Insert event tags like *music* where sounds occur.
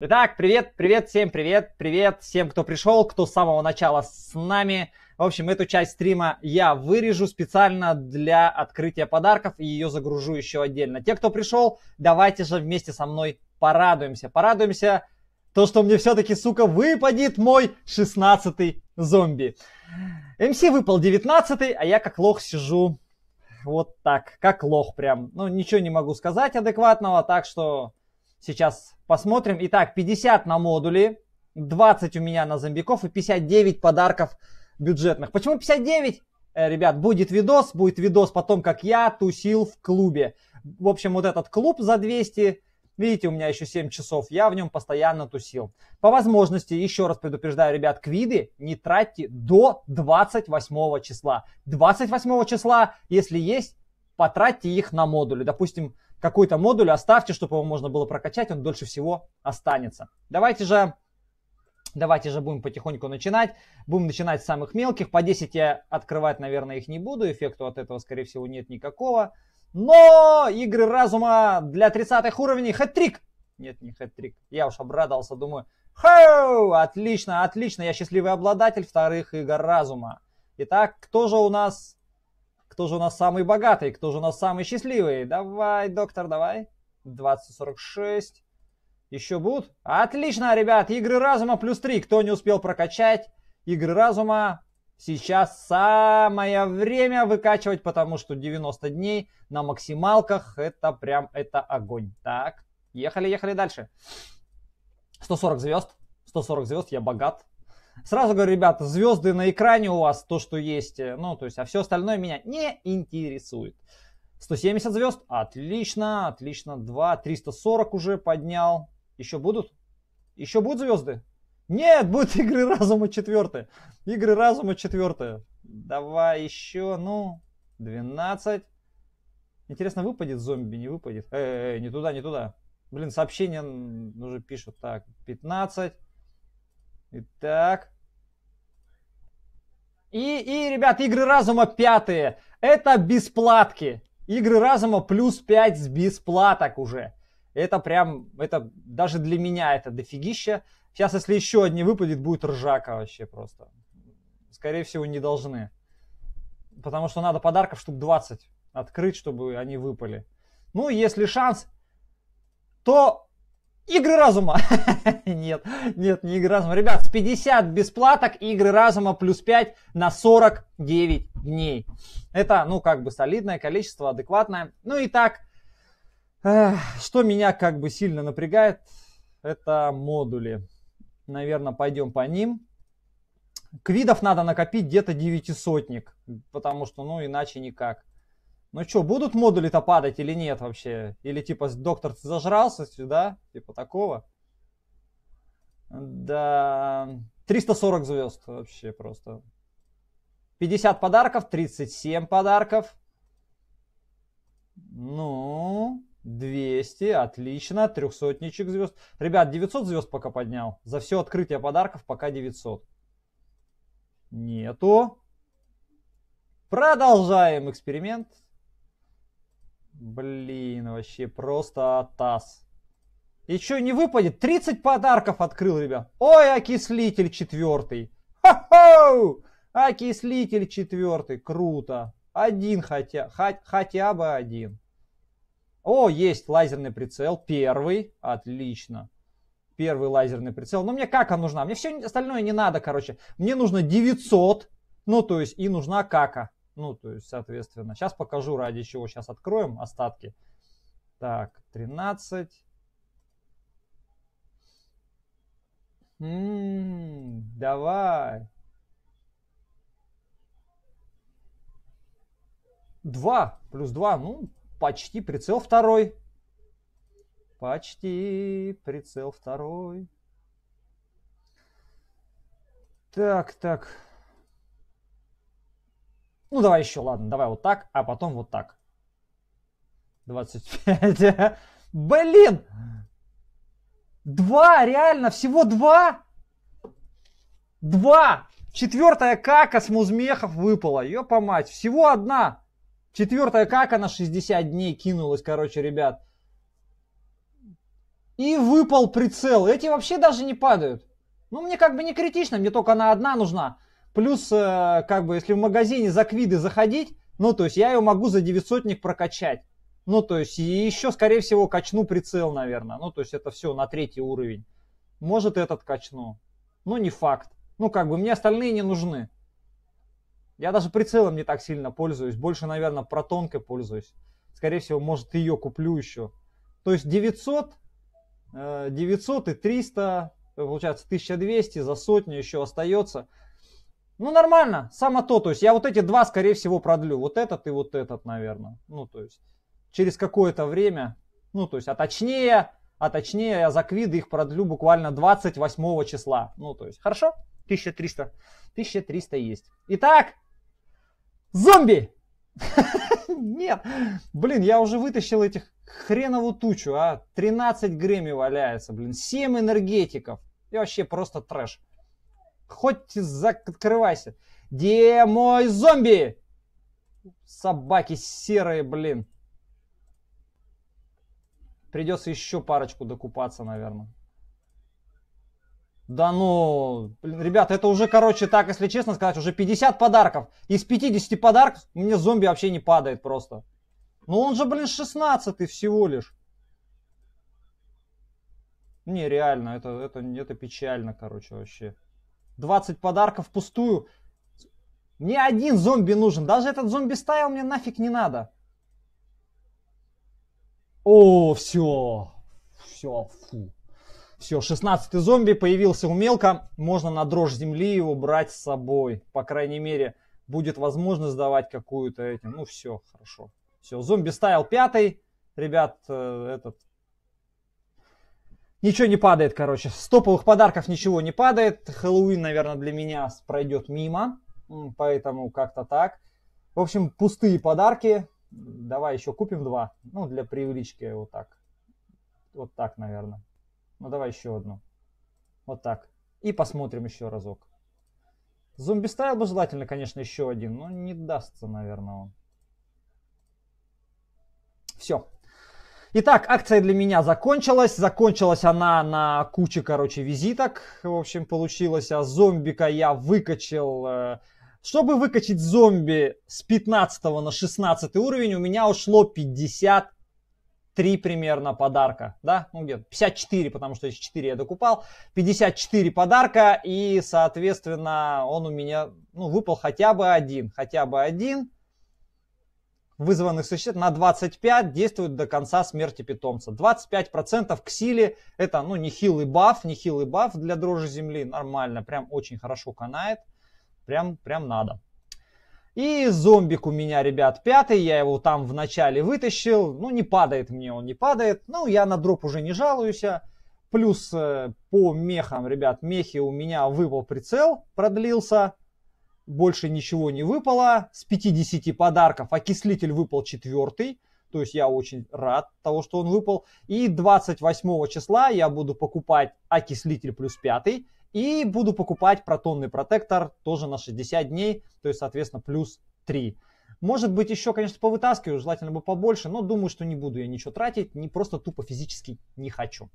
Итак, привет, привет, всем привет, привет всем, кто пришел, кто с самого начала с нами. В общем, эту часть стрима я вырежу специально для открытия подарков и ее загружу еще отдельно. Те, кто пришел, давайте же вместе со мной порадуемся. Порадуемся то, что мне все-таки, сука, выпадет мой 16-й зомби. МС выпал 19-й, а я как лох сижу вот так, как лох прям. Ну, ничего не могу сказать адекватного, так что Сейчас посмотрим. Итак, 50 на модули, 20 у меня на зомбиков и 59 подарков бюджетных. Почему 59? Э, ребят, будет видос, будет видос потом, как я тусил в клубе. В общем, вот этот клуб за 200 Видите, у меня еще 7 часов, я в нем постоянно тусил. По возможности, еще раз предупреждаю, ребят, квиды не тратьте до 28 числа. 28 числа, если есть, потратьте их на модули. Допустим, какой-то модуль оставьте, чтобы его можно было прокачать, он дольше всего останется. Давайте же, давайте же будем потихоньку начинать. Будем начинать с самых мелких. По 10 я открывать, наверное, их не буду. Эффекту от этого, скорее всего, нет никакого. Но игры разума для 30-х уровней. Хэт-трик! Нет, не хэт-трик. Я уж обрадовался, думаю. Хоу! Отлично, отлично. Я счастливый обладатель вторых игр разума. Итак, кто же у нас кто же у нас самый богатый? Кто же у нас самый счастливый? Давай, доктор, давай. 2046. Еще будут? Отлично, ребят. Игры разума плюс 3. Кто не успел прокачать игры разума, сейчас самое время выкачивать, потому что 90 дней на максималках это прям это огонь. Так, ехали, ехали дальше. 140 звезд. 140 звезд, я богат. Сразу говорю, ребята, звезды на экране у вас, то, что есть, э, ну, то есть, а все остальное меня не интересует. 170 звезд, отлично, отлично, 2, 340 уже поднял. Еще будут? Еще будут звезды? Нет, будут *laughs* игры разума четвертые. Игры разума четвертые. Давай еще, ну, 12. Интересно, выпадет зомби, не выпадет? Э, -э, -э не туда, не туда. Блин, сообщение уже пишут. Так, 15. Итак. И, и, ребят, игры разума пятые. Это бесплатки. Игры разума плюс 5 с бесплаток уже. Это прям, это даже для меня это дофигища. Сейчас, если еще одни выпадет, будет ржака вообще просто. Скорее всего, не должны. Потому что надо подарков штук 20 открыть, чтобы они выпали. Ну, если шанс, то Игры разума. *laughs* нет, нет, не игры разума. Ребят, с 50 бесплаток игры разума плюс 5 на 49 дней. Это, ну, как бы солидное количество, адекватное. Ну и так, э, что меня как бы сильно напрягает, это модули. Наверное, пойдем по ним. Квидов надо накопить где-то девятисотник, потому что, ну, иначе никак. Ну что, будут модули-то падать или нет вообще? Или типа доктор зажрался сюда? Типа такого? Да... 340 звезд вообще просто. 50 подарков, 37 подарков. Ну, 200, отлично, трехсотничек звезд. Ребят, 900 звезд пока поднял. За все открытие подарков пока 900. Нету. Продолжаем эксперимент. Блин, вообще просто таз. Еще не выпадет. 30 подарков открыл, ребят. Ой, окислитель четвертый. Хо-хоу! Окислитель четвертый. Круто. Один хотя, хоть, хотя бы один. О, есть лазерный прицел. Первый. Отлично. Первый лазерный прицел. Но мне кака нужна? Мне все остальное не надо, короче. Мне нужно 900. Ну, то есть и нужна кака. Ну, то есть, соответственно, сейчас покажу, ради чего сейчас откроем остатки. Так, 13. М -м, давай. 2 плюс 2, ну, почти прицел второй. Почти прицел второй. Так, так. Ну, давай еще, ладно, давай вот так, а потом вот так. 25. *laughs* Блин! Два, реально, всего два? Два! Четвертая кака с музмехов выпала, ее мать, всего одна. Четвертая кака на 60 дней кинулась, короче, ребят. И выпал прицел. Эти вообще даже не падают. Ну, мне как бы не критично, мне только она одна нужна. Плюс, э, как бы, если в магазине за квиды заходить, ну, то есть я ее могу за 900 прокачать. Ну, то есть и еще, скорее всего, качну прицел, наверное. Ну, то есть это все на третий уровень. Может, этот качну. Ну, не факт. Ну, как бы, мне остальные не нужны. Я даже прицелом не так сильно пользуюсь. Больше, наверное, протонкой пользуюсь. Скорее всего, может, ее куплю еще. То есть 900, 900 э, и 300, получается 1200 за сотню еще остается. Ну, нормально, само то. То есть я вот эти два, скорее всего, продлю. Вот этот и вот этот, наверное. Ну, то есть через какое-то время. Ну, то есть, а точнее, а точнее я за квиды их продлю буквально 28 числа. Ну, то есть, хорошо? 1300. 1300 есть. Итак, зомби! *laughs* Нет, блин, я уже вытащил этих хренову тучу, а 13 греми валяется, блин, 7 энергетиков. И вообще просто трэш. Хоть закрывайся. Где мой зомби? Собаки серые, блин. Придется еще парочку докупаться, наверное. Да ну, блин, ребята, это уже, короче, так, если честно сказать, уже 50 подарков. Из 50 подарков мне зомби вообще не падает просто. Ну он же, блин, 16 всего лишь. Не, реально, это, это, это печально, короче, вообще. 20 подарков впустую. Мне один зомби нужен. Даже этот зомби-стайл мне нафиг не надо. О, все. Все, фу. Все, 16 зомби появился у Мелка. Можно на дрожь земли его брать с собой. По крайней мере, будет возможность давать какую-то этим. Ну, все, хорошо. Все, зомби-стайл пятый. Ребят, э, этот Ничего не падает, короче. С топовых подарков ничего не падает. Хэллоуин, наверное, для меня пройдет мимо. Поэтому как-то так. В общем, пустые подарки. Давай еще купим два. Ну, для привычки вот так. Вот так, наверное. Ну, давай еще одну. Вот так. И посмотрим еще разок. Зомби стайл бы желательно, конечно, еще один, но не дастся, наверное, он. Все. Итак, акция для меня закончилась. Закончилась она на куче, короче, визиток. В общем, получилось. А зомбика я выкачал. Э, чтобы выкачать зомби с 15 на 16 уровень, у меня ушло 50 три примерно подарка, да, ну где-то 54, потому что еще 4 я докупал, 54 подарка, и, соответственно, он у меня, ну, выпал хотя бы один, хотя бы один, вызванных существ на 25 действуют до конца смерти питомца. 25% к силе это ну, нехилый баф, нехилый баф для дрожи земли, нормально, прям очень хорошо канает, прям, прям надо. И зомбик у меня, ребят, пятый, я его там в начале вытащил, ну не падает мне, он не падает, ну я на дроп уже не жалуюсь, плюс э, по мехам, ребят, мехи у меня выпал прицел, продлился, больше ничего не выпало. С 50 подарков окислитель выпал четвертый. То есть я очень рад того, что он выпал. И 28 числа я буду покупать окислитель плюс пятый И буду покупать протонный протектор тоже на 60 дней. То есть, соответственно, плюс 3. Может быть, еще, конечно, повытаскиваю, желательно бы побольше, но думаю, что не буду я ничего тратить, не просто тупо физически не хочу.